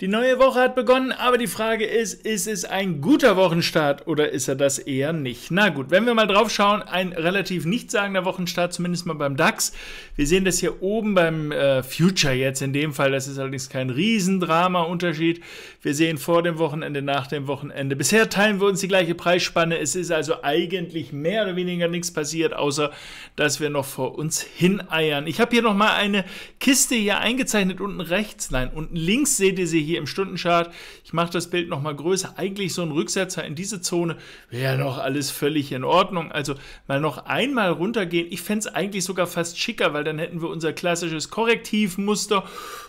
Die neue Woche hat begonnen, aber die Frage ist, ist es ein guter Wochenstart oder ist er das eher nicht? Na gut, wenn wir mal drauf schauen, ein relativ nichtssagender Wochenstart, zumindest mal beim DAX. Wir sehen das hier oben beim äh, Future jetzt in dem Fall, das ist allerdings kein Riesendrama-Unterschied. Wir sehen vor dem Wochenende, nach dem Wochenende. Bisher teilen wir uns die gleiche Preisspanne, es ist also eigentlich mehr oder weniger nichts passiert, außer dass wir noch vor uns hineiern. Ich habe hier nochmal eine Kiste hier eingezeichnet, unten rechts, nein, unten links seht ihr sie hier hier im Stundenchart. Ich mache das Bild nochmal größer. Eigentlich so ein Rücksetzer in diese Zone wäre noch alles völlig in Ordnung. Also mal noch einmal runtergehen. Ich fände es eigentlich sogar fast schicker, weil dann hätten wir unser klassisches Korrektivmuster.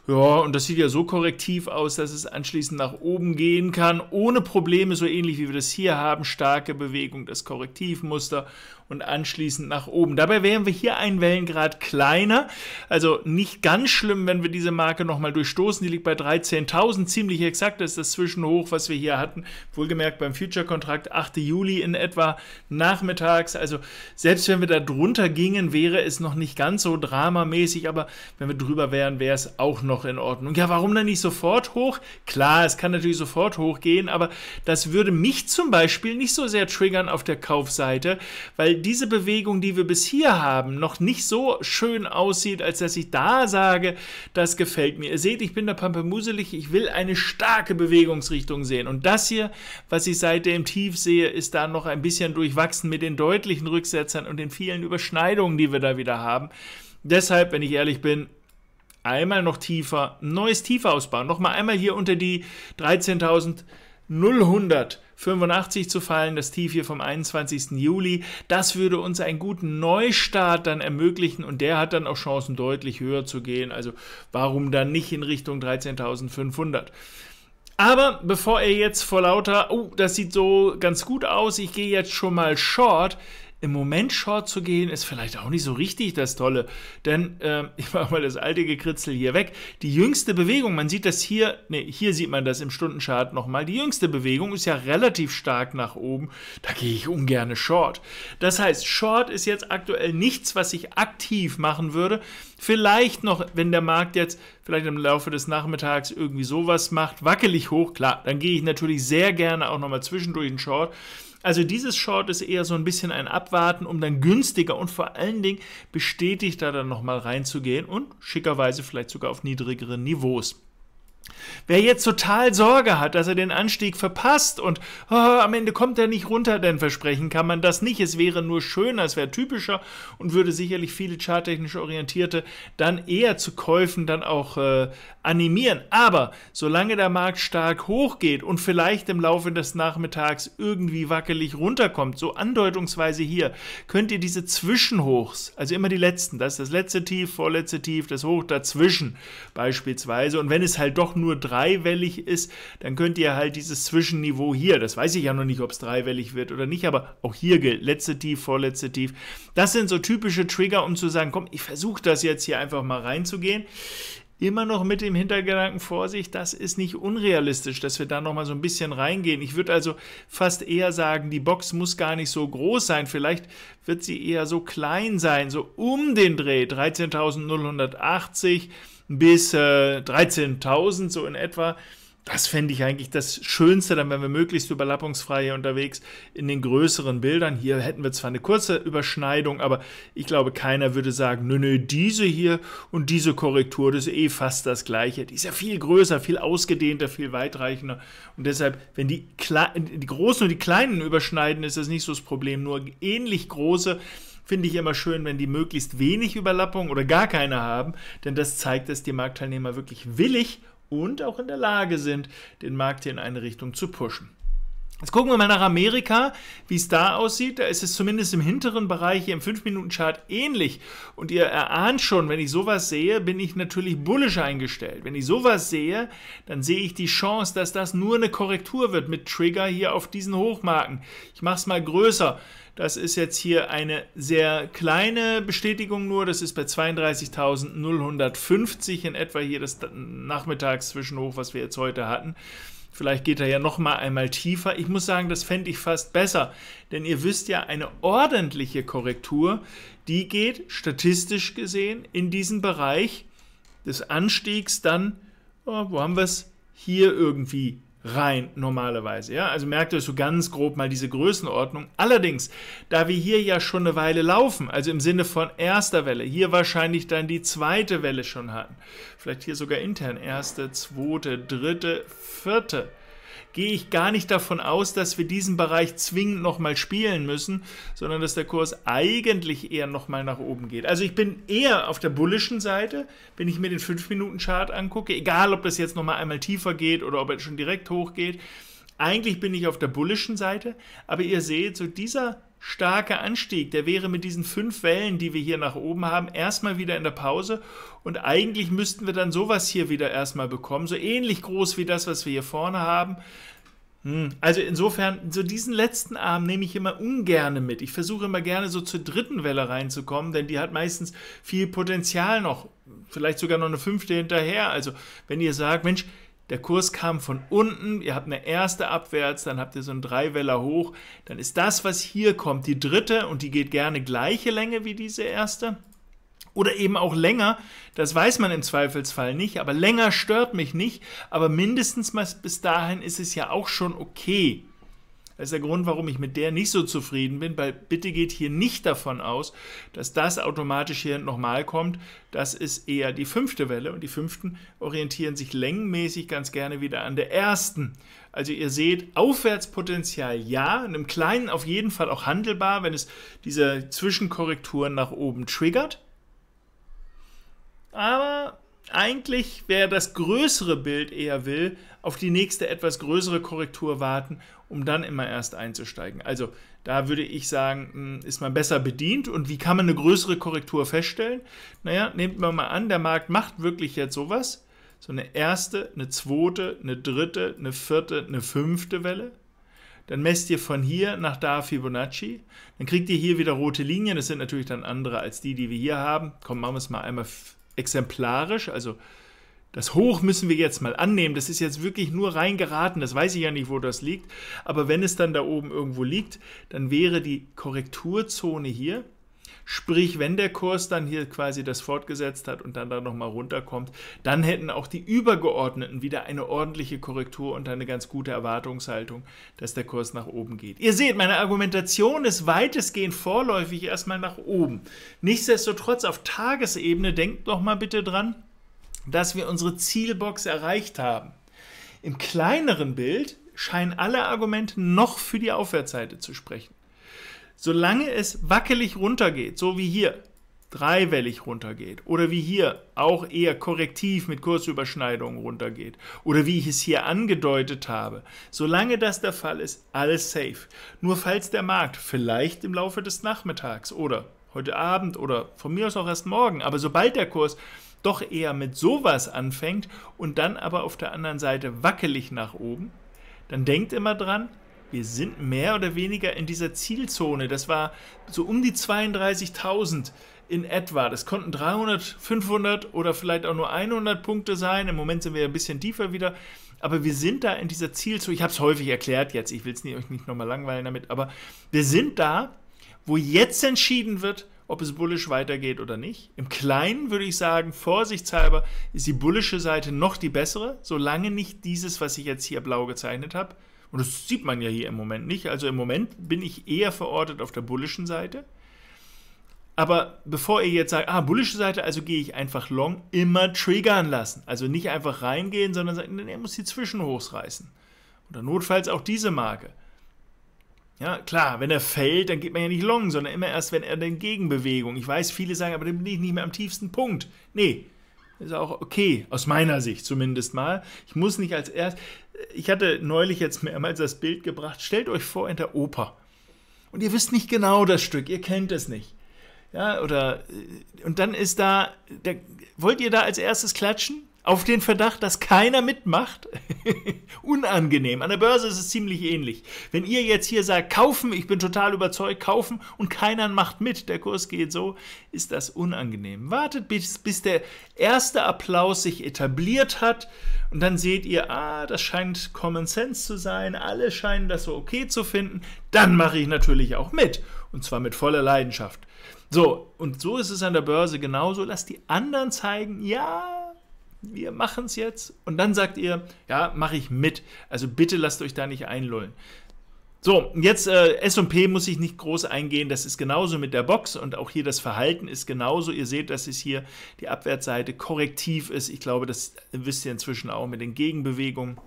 Ja, und das sieht ja so korrektiv aus, dass es anschließend nach oben gehen kann. Ohne Probleme, so ähnlich wie wir das hier haben. Starke Bewegung, das Korrektivmuster und anschließend nach oben. Dabei wären wir hier einen Wellengrad kleiner, also nicht ganz schlimm, wenn wir diese Marke nochmal durchstoßen. Die liegt bei 13.000, ziemlich exakt. Das ist das Zwischenhoch, was wir hier hatten. Wohlgemerkt beim Future-Kontrakt 8. Juli in etwa nachmittags. Also selbst wenn wir da drunter gingen, wäre es noch nicht ganz so dramamäßig, aber wenn wir drüber wären, wäre es auch noch in Ordnung. Ja, warum dann nicht sofort hoch? Klar, es kann natürlich sofort hochgehen, aber das würde mich zum Beispiel nicht so sehr triggern auf der Kaufseite, weil diese Bewegung, die wir bis hier haben, noch nicht so schön aussieht, als dass ich da sage, das gefällt mir. Ihr seht, ich bin da pampermuselig, ich will eine starke Bewegungsrichtung sehen. Und das hier, was ich seitdem tief sehe, ist da noch ein bisschen durchwachsen mit den deutlichen Rücksetzern und den vielen Überschneidungen, die wir da wieder haben. Deshalb, wenn ich ehrlich bin, einmal noch tiefer, ein neues Tiefer ausbauen. Nochmal einmal hier unter die 13.000 085 zu fallen, das Tief hier vom 21. Juli. Das würde uns einen guten Neustart dann ermöglichen und der hat dann auch Chancen deutlich höher zu gehen. Also warum dann nicht in Richtung 13.500? Aber bevor er jetzt vor lauter, oh, das sieht so ganz gut aus, ich gehe jetzt schon mal short, im Moment short zu gehen, ist vielleicht auch nicht so richtig das Tolle. Denn äh, ich mache mal das alte Gekritzel hier weg. Die jüngste Bewegung, man sieht das hier, nee, hier sieht man das im Stundenchart nochmal. Die jüngste Bewegung ist ja relativ stark nach oben. Da gehe ich ungern short. Das heißt, short ist jetzt aktuell nichts, was ich aktiv machen würde. Vielleicht noch, wenn der Markt jetzt vielleicht im Laufe des Nachmittags irgendwie sowas macht, wackelig hoch, klar, dann gehe ich natürlich sehr gerne auch nochmal zwischendurch in Short. Also dieses Short ist eher so ein bisschen ein Abwarten, um dann günstiger und vor allen Dingen bestätigt da dann nochmal reinzugehen und schickerweise vielleicht sogar auf niedrigeren Niveaus. Wer jetzt total Sorge hat, dass er den Anstieg verpasst und oh, am Ende kommt er nicht runter, denn versprechen kann man das nicht. Es wäre nur schöner, es wäre typischer und würde sicherlich viele charttechnisch Orientierte dann eher zu Käufen dann auch äh, animieren. Aber solange der Markt stark hochgeht und vielleicht im Laufe des Nachmittags irgendwie wackelig runterkommt, so andeutungsweise hier, könnt ihr diese Zwischenhochs, also immer die letzten, das ist das letzte Tief, vorletzte Tief, das Hoch dazwischen beispielsweise. Und wenn es halt doch nur drei dreiwellig ist, dann könnt ihr halt dieses Zwischenniveau hier, das weiß ich ja noch nicht, ob es dreiwellig wird oder nicht, aber auch hier gilt, letzte Tief, vorletzte Tief. Das sind so typische Trigger, um zu sagen, komm, ich versuche das jetzt hier einfach mal reinzugehen immer noch mit dem Hintergedanken Vorsicht, das ist nicht unrealistisch, dass wir da nochmal so ein bisschen reingehen. Ich würde also fast eher sagen, die Box muss gar nicht so groß sein, vielleicht wird sie eher so klein sein, so um den Dreh 13.080 bis äh, 13.000 so in etwa. Das fände ich eigentlich das Schönste, dann wären wir möglichst überlappungsfrei hier unterwegs in den größeren Bildern. Hier hätten wir zwar eine kurze Überschneidung, aber ich glaube, keiner würde sagen, nö, nö, diese hier und diese Korrektur, das ist eh fast das Gleiche. Die ist ja viel größer, viel ausgedehnter, viel weitreichender. Und deshalb, wenn die, Kle die großen und die kleinen überschneiden, ist das nicht so das Problem. Nur ähnlich große finde ich immer schön, wenn die möglichst wenig Überlappung oder gar keine haben, denn das zeigt, dass die Marktteilnehmer wirklich willig und auch in der Lage sind, den Markt hier in eine Richtung zu pushen. Jetzt gucken wir mal nach Amerika, wie es da aussieht. Da ist es zumindest im hinteren Bereich hier im 5-Minuten-Chart ähnlich. Und ihr erahnt schon, wenn ich sowas sehe, bin ich natürlich bullisch eingestellt. Wenn ich sowas sehe, dann sehe ich die Chance, dass das nur eine Korrektur wird mit Trigger hier auf diesen Hochmarken. Ich mache es mal größer. Das ist jetzt hier eine sehr kleine Bestätigung nur. Das ist bei 32.050 in etwa hier das Nachmittagszwischenhoch, was wir jetzt heute hatten. Vielleicht geht er ja noch mal einmal tiefer. Ich muss sagen, das fände ich fast besser, denn ihr wisst ja, eine ordentliche Korrektur, die geht statistisch gesehen in diesen Bereich des Anstiegs dann, oh, wo haben wir es? Hier irgendwie rein normalerweise. Ja? Also merkt euch so ganz grob mal diese Größenordnung. Allerdings, da wir hier ja schon eine Weile laufen, also im Sinne von erster Welle, hier wahrscheinlich dann die zweite Welle schon hatten, vielleicht hier sogar intern, erste, zweite, dritte, vierte, gehe ich gar nicht davon aus, dass wir diesen Bereich zwingend nochmal spielen müssen, sondern dass der Kurs eigentlich eher nochmal nach oben geht. Also ich bin eher auf der bullischen Seite, wenn ich mir den 5-Minuten-Chart angucke, egal ob das jetzt nochmal einmal tiefer geht oder ob er schon direkt hoch geht. Eigentlich bin ich auf der bullischen Seite, aber ihr seht, so dieser starke Anstieg, der wäre mit diesen fünf Wellen, die wir hier nach oben haben, erstmal wieder in der Pause. Und eigentlich müssten wir dann sowas hier wieder erstmal bekommen, so ähnlich groß wie das, was wir hier vorne haben. Hm, also insofern, so diesen letzten Arm nehme ich immer ungerne mit. Ich versuche immer gerne so zur dritten Welle reinzukommen, denn die hat meistens viel Potenzial noch, vielleicht sogar noch eine fünfte hinterher. Also wenn ihr sagt, Mensch, der Kurs kam von unten, ihr habt eine erste abwärts, dann habt ihr so einen Dreiweller hoch, dann ist das, was hier kommt, die dritte und die geht gerne gleiche Länge wie diese erste oder eben auch länger. Das weiß man im Zweifelsfall nicht, aber länger stört mich nicht. Aber mindestens bis dahin ist es ja auch schon okay. Das ist der Grund, warum ich mit der nicht so zufrieden bin, weil bitte geht hier nicht davon aus, dass das automatisch hier nochmal kommt. Das ist eher die fünfte Welle und die fünften orientieren sich längenmäßig ganz gerne wieder an der ersten. Also ihr seht, Aufwärtspotenzial ja, in einem kleinen auf jeden Fall auch handelbar, wenn es diese Zwischenkorrekturen nach oben triggert. Aber eigentlich, wer das größere Bild eher will, auf die nächste etwas größere Korrektur warten, um dann immer erst einzusteigen. Also da würde ich sagen, hm, ist man besser bedient. Und wie kann man eine größere Korrektur feststellen? Naja, nehmt man mal an, der Markt macht wirklich jetzt sowas. So eine erste, eine zweite, eine dritte, eine vierte, eine fünfte Welle. Dann messt ihr von hier nach da Fibonacci. Dann kriegt ihr hier wieder rote Linien. Das sind natürlich dann andere als die, die wir hier haben. Komm, machen wir es mal einmal exemplarisch. Also das Hoch müssen wir jetzt mal annehmen. Das ist jetzt wirklich nur reingeraten. Das weiß ich ja nicht, wo das liegt. Aber wenn es dann da oben irgendwo liegt, dann wäre die Korrekturzone hier. Sprich, wenn der Kurs dann hier quasi das fortgesetzt hat und dann da nochmal runterkommt, dann hätten auch die Übergeordneten wieder eine ordentliche Korrektur und eine ganz gute Erwartungshaltung, dass der Kurs nach oben geht. Ihr seht, meine Argumentation ist weitestgehend vorläufig erstmal nach oben. Nichtsdestotrotz auf Tagesebene denkt nochmal bitte dran, dass wir unsere Zielbox erreicht haben. Im kleineren Bild scheinen alle Argumente noch für die Aufwärtsseite zu sprechen. Solange es wackelig runtergeht, so wie hier, dreiwellig runtergeht oder wie hier auch eher korrektiv mit Kursüberschneidungen runtergeht oder wie ich es hier angedeutet habe. Solange das der Fall ist, alles safe. Nur falls der Markt vielleicht im Laufe des Nachmittags oder heute Abend oder von mir aus auch erst morgen, aber sobald der Kurs doch eher mit sowas anfängt und dann aber auf der anderen Seite wackelig nach oben, dann denkt immer dran, wir sind mehr oder weniger in dieser Zielzone. Das war so um die 32.000 in etwa. Das konnten 300, 500 oder vielleicht auch nur 100 Punkte sein. Im Moment sind wir ein bisschen tiefer wieder. Aber wir sind da in dieser Zielzone. Ich habe es häufig erklärt jetzt. Ich will es euch nicht nochmal langweilen damit. Aber wir sind da, wo jetzt entschieden wird, ob es bullisch weitergeht oder nicht. Im Kleinen würde ich sagen, vorsichtshalber ist die bullische Seite noch die bessere, solange nicht dieses, was ich jetzt hier blau gezeichnet habe. Und das sieht man ja hier im Moment nicht. Also im Moment bin ich eher verortet auf der bullischen Seite. Aber bevor ihr jetzt sagt, ah, bullische Seite, also gehe ich einfach long, immer triggern lassen. Also nicht einfach reingehen, sondern sagen, er muss die Zwischenhochs reißen. Oder notfalls auch diese Marke. Ja, klar, wenn er fällt, dann geht man ja nicht long, sondern immer erst, wenn er in Gegenbewegung. Ich weiß, viele sagen, aber dann bin ich nicht mehr am tiefsten Punkt. Nee, ist auch okay, aus meiner Sicht zumindest mal. Ich muss nicht als erst. Ich hatte neulich jetzt mehrmals das Bild gebracht. Stellt euch vor, in der Oper. Und ihr wisst nicht genau das Stück, ihr kennt es nicht. Ja, oder. Äh, und dann ist da. Der, wollt ihr da als erstes klatschen? Auf den Verdacht, dass keiner mitmacht? Unangenehm. An der Börse ist es ziemlich ähnlich. Wenn ihr jetzt hier sagt, kaufen, ich bin total überzeugt, kaufen und keiner macht mit, der Kurs geht so, ist das unangenehm. Wartet, bis, bis der erste Applaus sich etabliert hat und dann seht ihr, ah, das scheint Common Sense zu sein, alle scheinen das so okay zu finden, dann mache ich natürlich auch mit. Und zwar mit voller Leidenschaft. So, und so ist es an der Börse genauso. Lasst die anderen zeigen, ja, wir machen es jetzt. Und dann sagt ihr, ja, mache ich mit. Also bitte lasst euch da nicht einlullen. So, jetzt äh, SP muss ich nicht groß eingehen. Das ist genauso mit der Box und auch hier das Verhalten ist genauso. Ihr seht, dass es hier die Abwärtsseite korrektiv ist. Ich glaube, das wisst ihr inzwischen auch mit den Gegenbewegungen.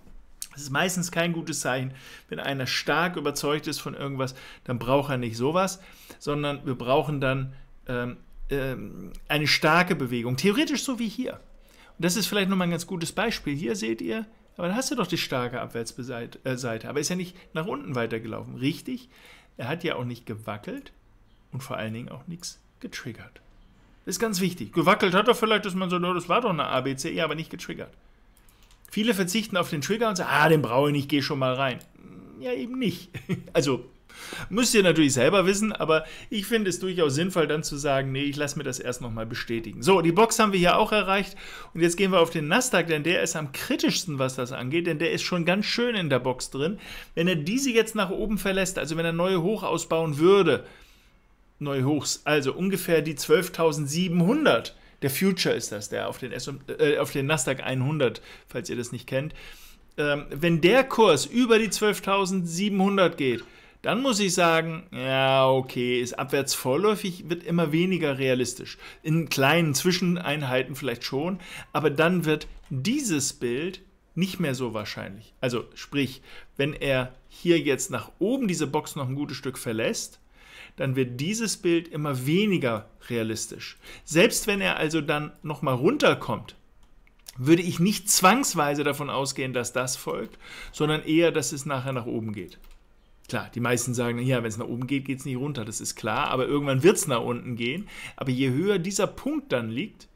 Es ist meistens kein gutes Zeichen. Wenn einer stark überzeugt ist von irgendwas, dann braucht er nicht sowas, sondern wir brauchen dann ähm, ähm, eine starke Bewegung. Theoretisch so wie hier das ist vielleicht nochmal ein ganz gutes Beispiel. Hier seht ihr, aber dann hast du doch die starke Abwärtsseite. Äh, aber ist ja nicht nach unten weitergelaufen, richtig? Er hat ja auch nicht gewackelt und vor allen Dingen auch nichts getriggert. Das ist ganz wichtig. Gewackelt hat er vielleicht, dass man so, das war doch eine ABCE, aber nicht getriggert. Viele verzichten auf den Trigger und sagen, ah, den brauche ich nicht, geh schon mal rein. Ja, eben nicht. Also Müsst ihr natürlich selber wissen, aber ich finde es durchaus sinnvoll, dann zu sagen, nee, ich lasse mir das erst nochmal bestätigen. So, die Box haben wir hier auch erreicht und jetzt gehen wir auf den Nasdaq, denn der ist am kritischsten, was das angeht, denn der ist schon ganz schön in der Box drin. Wenn er diese jetzt nach oben verlässt, also wenn er neue Hoch ausbauen würde, neue Hochs, also ungefähr die 12.700, der Future ist das, der auf den, S äh, auf den Nasdaq 100, falls ihr das nicht kennt, ähm, wenn der Kurs über die 12.700 geht, dann muss ich sagen, ja, okay, ist abwärts vorläufig, wird immer weniger realistisch. In kleinen Zwischeneinheiten vielleicht schon, aber dann wird dieses Bild nicht mehr so wahrscheinlich. Also sprich, wenn er hier jetzt nach oben diese Box noch ein gutes Stück verlässt, dann wird dieses Bild immer weniger realistisch. Selbst wenn er also dann nochmal runterkommt, würde ich nicht zwangsweise davon ausgehen, dass das folgt, sondern eher, dass es nachher nach oben geht. Klar, die meisten sagen, ja, wenn es nach oben geht, geht es nicht runter, das ist klar, aber irgendwann wird es nach unten gehen. Aber je höher dieser Punkt dann liegt,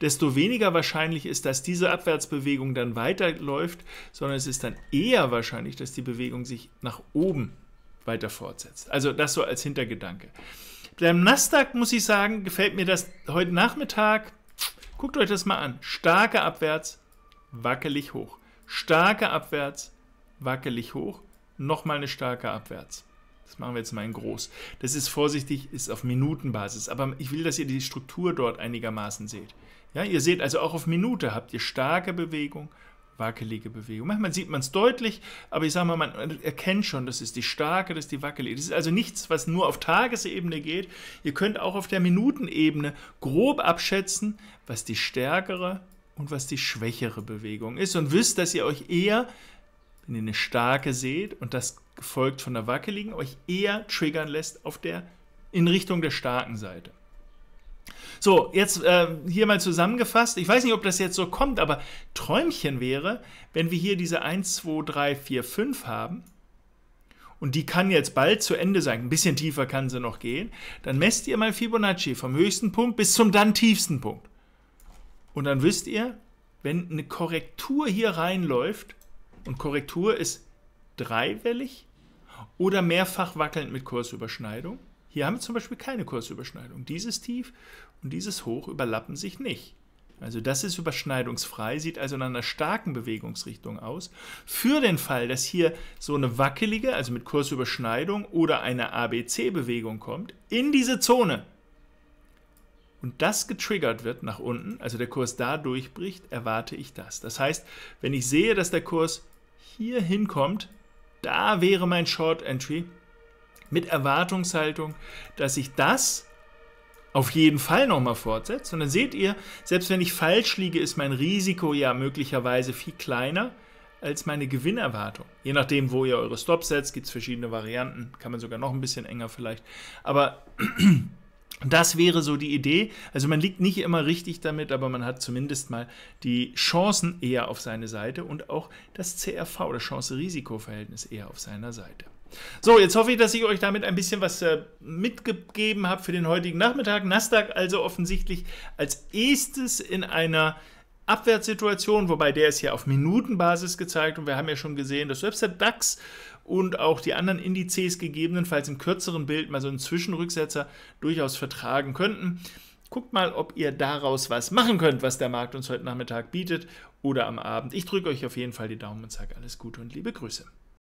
desto weniger wahrscheinlich ist, dass diese Abwärtsbewegung dann weiterläuft, sondern es ist dann eher wahrscheinlich, dass die Bewegung sich nach oben weiter fortsetzt. Also das so als Hintergedanke. Beim Nasdaq muss ich sagen, gefällt mir das heute Nachmittag. Guckt euch das mal an. Starke Abwärts, wackelig hoch. Starke Abwärts, wackelig hoch nochmal eine starke Abwärts. Das machen wir jetzt mal in groß. Das ist vorsichtig, ist auf Minutenbasis, aber ich will, dass ihr die Struktur dort einigermaßen seht. Ja, ihr seht also auch auf Minute habt ihr starke Bewegung, wackelige Bewegung. Manchmal sieht man es deutlich, aber ich sage mal, man erkennt schon, das ist die starke, das ist die wackelige. Das ist also nichts, was nur auf Tagesebene geht. Ihr könnt auch auf der Minutenebene grob abschätzen, was die stärkere und was die schwächere Bewegung ist und wisst, dass ihr euch eher wenn ihr eine starke seht und das gefolgt von der wackeligen, euch eher triggern lässt auf der, in Richtung der starken Seite. So, jetzt äh, hier mal zusammengefasst. Ich weiß nicht, ob das jetzt so kommt, aber Träumchen wäre, wenn wir hier diese 1, 2, 3, 4, 5 haben und die kann jetzt bald zu Ende sein, ein bisschen tiefer kann sie noch gehen, dann messt ihr mal Fibonacci vom höchsten Punkt bis zum dann tiefsten Punkt. Und dann wisst ihr, wenn eine Korrektur hier reinläuft, und Korrektur ist dreiwellig oder mehrfach wackelnd mit Kursüberschneidung. Hier haben wir zum Beispiel keine Kursüberschneidung. Dieses Tief und dieses Hoch überlappen sich nicht. Also das ist überschneidungsfrei, sieht also in einer starken Bewegungsrichtung aus. Für den Fall, dass hier so eine wackelige, also mit Kursüberschneidung oder eine ABC-Bewegung kommt, in diese Zone und das getriggert wird nach unten, also der Kurs da durchbricht, erwarte ich das. Das heißt, wenn ich sehe, dass der Kurs hier hinkommt, da wäre mein Short Entry mit Erwartungshaltung, dass ich das auf jeden Fall nochmal fortsetzt. Und dann seht ihr, selbst wenn ich falsch liege, ist mein Risiko ja möglicherweise viel kleiner als meine Gewinnerwartung. Je nachdem, wo ihr eure Stops setzt, gibt es verschiedene Varianten. Kann man sogar noch ein bisschen enger vielleicht. Aber das wäre so die Idee. Also man liegt nicht immer richtig damit, aber man hat zumindest mal die Chancen eher auf seine Seite und auch das CRV, das Chance-Risiko-Verhältnis eher auf seiner Seite. So, jetzt hoffe ich, dass ich euch damit ein bisschen was äh, mitgegeben habe für den heutigen Nachmittag. Nasdaq also offensichtlich als erstes in einer Abwärtssituation, wobei der ist ja auf Minutenbasis gezeigt und wir haben ja schon gesehen, dass selbst der DAX und auch die anderen Indizes gegebenenfalls im kürzeren Bild mal so einen Zwischenrücksetzer durchaus vertragen könnten. Guckt mal, ob ihr daraus was machen könnt, was der Markt uns heute Nachmittag bietet oder am Abend. Ich drücke euch auf jeden Fall die Daumen und sage alles Gute und liebe Grüße.